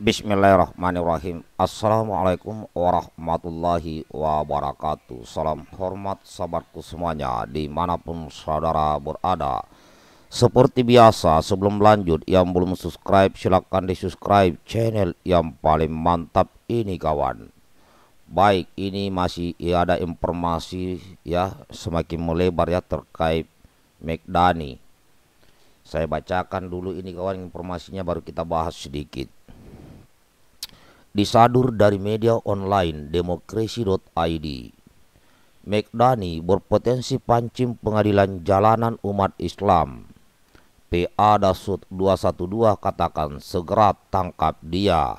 Bismillahirrahmanirrahim Assalamualaikum warahmatullahi wabarakatuh Salam hormat sahabatku semuanya Dimanapun saudara berada Seperti biasa sebelum lanjut Yang belum subscribe silahkan di subscribe Channel yang paling mantap ini kawan Baik ini masih ada informasi ya Semakin melebar ya terkait McDani Saya bacakan dulu ini kawan informasinya baru kita bahas sedikit disadur dari media online demokrasi.id. McDani berpotensi pancing pengadilan jalanan umat Islam. PA Dasut 212 katakan segera tangkap dia.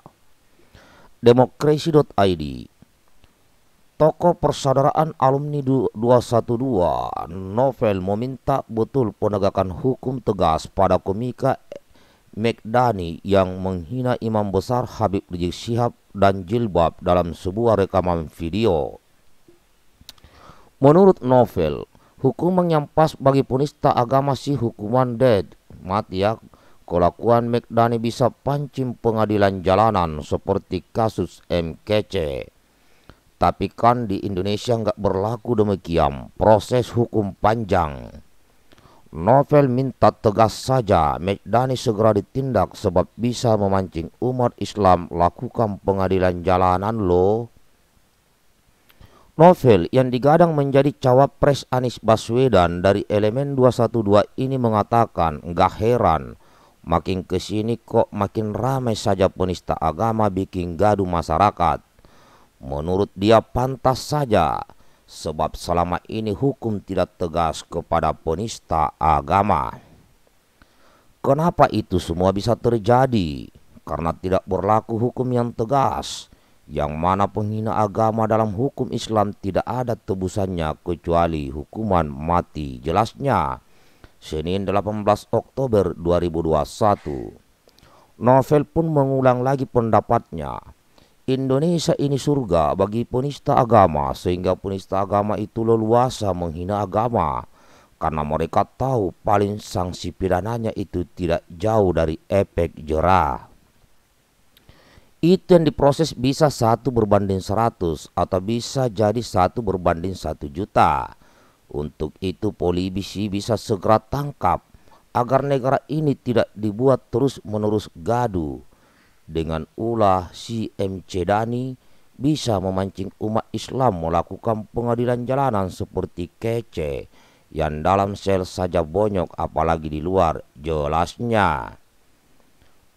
Demokrasi.id Toko Persaudaraan Alumni 212 Novel meminta betul penegakan hukum tegas pada komika McDani yang menghina imam besar Habib Rizik Syihab dan Jilbab dalam sebuah rekaman video. Menurut novel, hukum yang pas bagi penista agama sih hukuman dead, mati ya. Kelakuan McDani bisa pancing pengadilan jalanan seperti kasus MKC. Tapi kan di Indonesia nggak berlaku demikian, proses hukum panjang. Novel minta tegas saja Mekdani segera ditindak sebab bisa memancing umat Islam lakukan pengadilan jalanan loh. Novel yang digadang menjadi cawapres Anies Baswedan dari elemen 212 ini mengatakan gak heran makin kesini kok makin ramai saja penista agama bikin gaduh masyarakat. Menurut dia pantas saja sebab selama ini hukum tidak tegas kepada penista agama. Kenapa itu semua bisa terjadi? Karena tidak berlaku hukum yang tegas, yang mana penghina agama dalam hukum Islam tidak ada tebusannya kecuali hukuman mati jelasnya. Senin 18 Oktober 2021. Novel pun mengulang lagi pendapatnya Indonesia ini surga bagi penista agama sehingga penista agama itu leluasa menghina agama karena mereka tahu paling sanksi pidananya itu tidak jauh dari efek jerah. Itu yang diproses bisa satu berbanding seratus atau bisa jadi satu berbanding satu juta. Untuk itu polisi bisa segera tangkap agar negara ini tidak dibuat terus-menerus gaduh dengan ulah si MC Dani bisa memancing umat Islam melakukan pengadilan jalanan seperti kece yang dalam sel saja bonyok apalagi di luar jelasnya.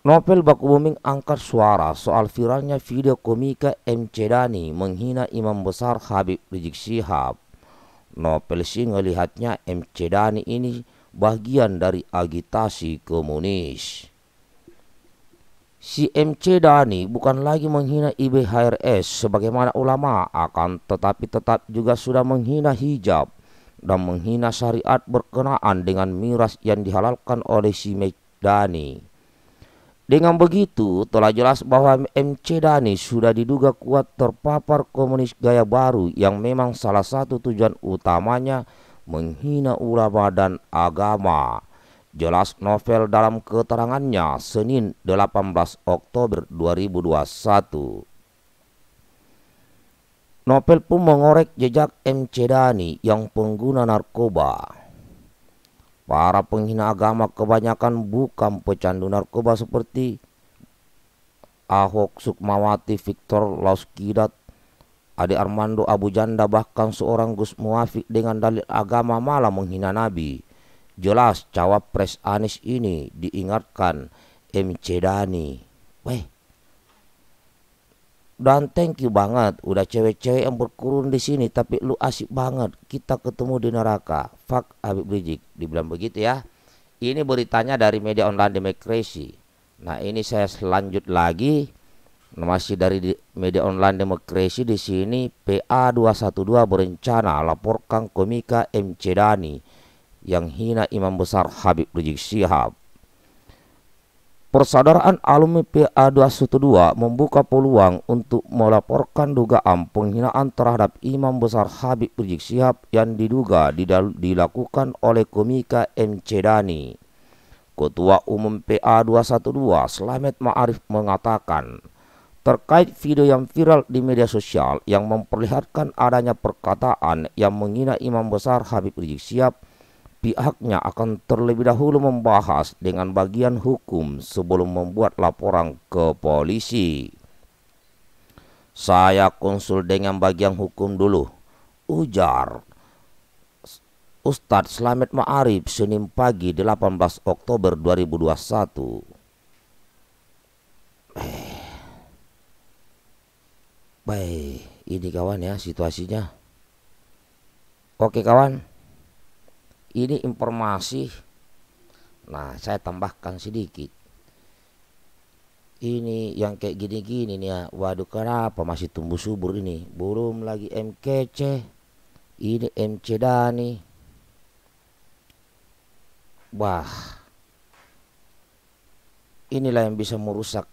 Novel booming angkat suara soal viralnya video komika MC Dani menghina Imam Besar Habib Rizik Syihab. Novel sih melihatnya MC Dani ini bagian dari agitasi komunis. Si MC Dani bukan lagi menghina IBHRS sebagaimana ulama akan tetapi tetap juga sudah menghina hijab dan menghina syariat berkenaan dengan miras yang dihalalkan oleh si MC Dani. Dengan begitu telah jelas bahwa MC Dani sudah diduga kuat terpapar komunis gaya baru yang memang salah satu tujuan utamanya menghina ulama dan agama. Jelas novel dalam keterangannya Senin 18 Oktober 2021. Novel pun mengorek jejak MC Dani yang pengguna narkoba. Para penghina agama kebanyakan bukan pecandu narkoba seperti Ahok Sukmawati Victor Lauskidat, Ade Armando Abu Janda bahkan seorang Gus Muafik dengan dalil agama malah menghina Nabi Jelas cawapres Anies ini diingatkan MC Dani. Weh. Dan thank you banget udah cewek-cewek yang berkurun di sini tapi lu asik banget. Kita ketemu di neraka. Fuck Habib Rizik dibilang begitu ya. Ini beritanya dari media online Demokrasi. Nah, ini saya selanjut lagi masih dari media online demokrasi di sini PA212 berencana laporkan komika MC Dani yang hina Imam Besar Habib Rizik Syihab. Persaudaraan alumni PA212 membuka peluang untuk melaporkan dugaan penghinaan terhadap Imam Besar Habib Rizik Syihab yang diduga dilakukan oleh komika MC Dani. Ketua Umum PA212 Slamet Ma'arif mengatakan terkait video yang viral di media sosial yang memperlihatkan adanya perkataan yang menghina Imam Besar Habib Rizik Syihab pihaknya akan terlebih dahulu membahas dengan bagian hukum sebelum membuat laporan ke polisi. Saya konsul dengan bagian hukum dulu, ujar Ustadz Slamet Ma'arif Senin pagi 18 Oktober 2021. Eh, baik, ini kawan ya situasinya. Oke kawan. Ini informasi. Nah, saya tambahkan sedikit. Ini yang kayak gini-gini nih ya. Waduh, kenapa masih tumbuh subur ini? Belum lagi MKC. Ini MC Dani. Wah. Inilah yang bisa merusak.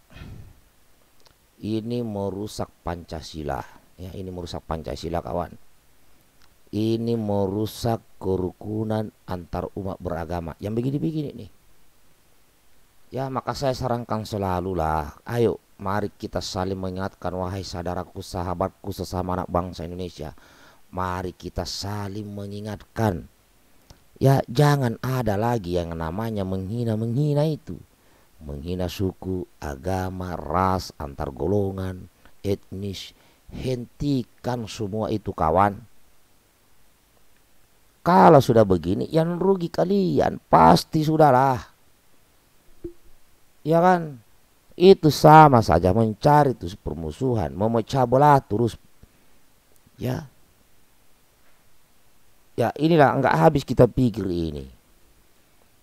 Ini merusak Pancasila. Ya, ini merusak Pancasila, kawan ini merusak kerukunan antar umat beragama yang begini-begini nih ya maka saya sarankan selalu lah. ayo mari kita saling mengingatkan wahai saudaraku sahabatku sesama anak bangsa Indonesia mari kita saling mengingatkan ya jangan ada lagi yang namanya menghina-menghina itu menghina suku, agama, ras, antar golongan, etnis hentikan semua itu kawan kalau sudah begini, yang rugi kalian pasti sudahlah. Ya kan? Itu sama saja mencari terus permusuhan, memecah belah terus. Ya. Ya, inilah enggak habis kita pikir ini.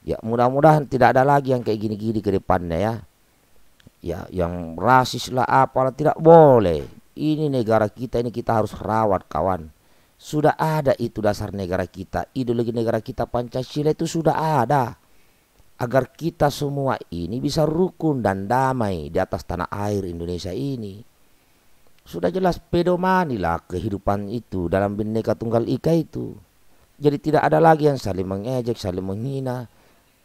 Ya, mudah-mudahan tidak ada lagi yang kayak gini-gini ke depannya ya. Ya, yang rasis lah apalah tidak boleh. Ini negara kita ini kita harus rawat kawan sudah ada itu dasar negara kita, ideologi negara kita Pancasila itu sudah ada. Agar kita semua ini bisa rukun dan damai di atas tanah air Indonesia ini. Sudah jelas pedomanilah kehidupan itu dalam Bhinneka Tunggal Ika itu. Jadi tidak ada lagi yang saling mengejek, saling menghina,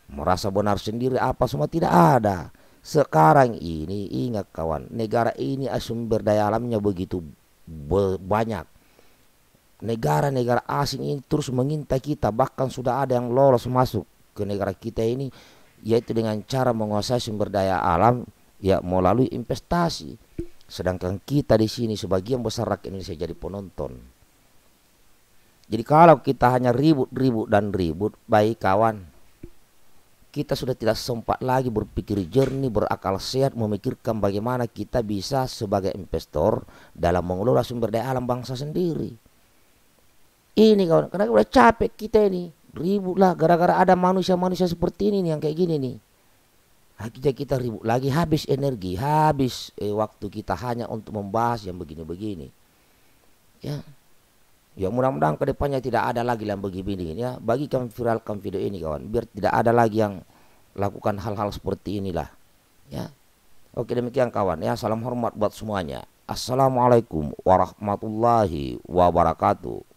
merasa benar sendiri apa semua tidak ada. Sekarang ini ingat kawan, negara ini sumber daya alamnya begitu banyak negara-negara asing ini terus mengintai kita bahkan sudah ada yang lolos masuk ke negara kita ini yaitu dengan cara menguasai sumber daya alam ya melalui investasi sedangkan kita di sini sebagian besar rakyat Indonesia jadi penonton jadi kalau kita hanya ribut-ribut dan ribut baik kawan kita sudah tidak sempat lagi berpikir jernih, berakal sehat, memikirkan bagaimana kita bisa sebagai investor dalam mengelola sumber daya alam bangsa sendiri. Ini kawan, karena udah capek kita ini. Ribut lah gara-gara ada manusia-manusia seperti ini nih yang kayak gini nih. Akhirnya kita ribut lagi habis energi, habis eh, waktu kita hanya untuk membahas yang begini-begini. Ya. Ya mudah-mudahan kedepannya tidak ada lagi yang begini-begini ya. Bagikan viralkan video ini kawan, biar tidak ada lagi yang lakukan hal-hal seperti inilah. Ya. Oke demikian kawan ya. Salam hormat buat semuanya. Assalamualaikum warahmatullahi wabarakatuh.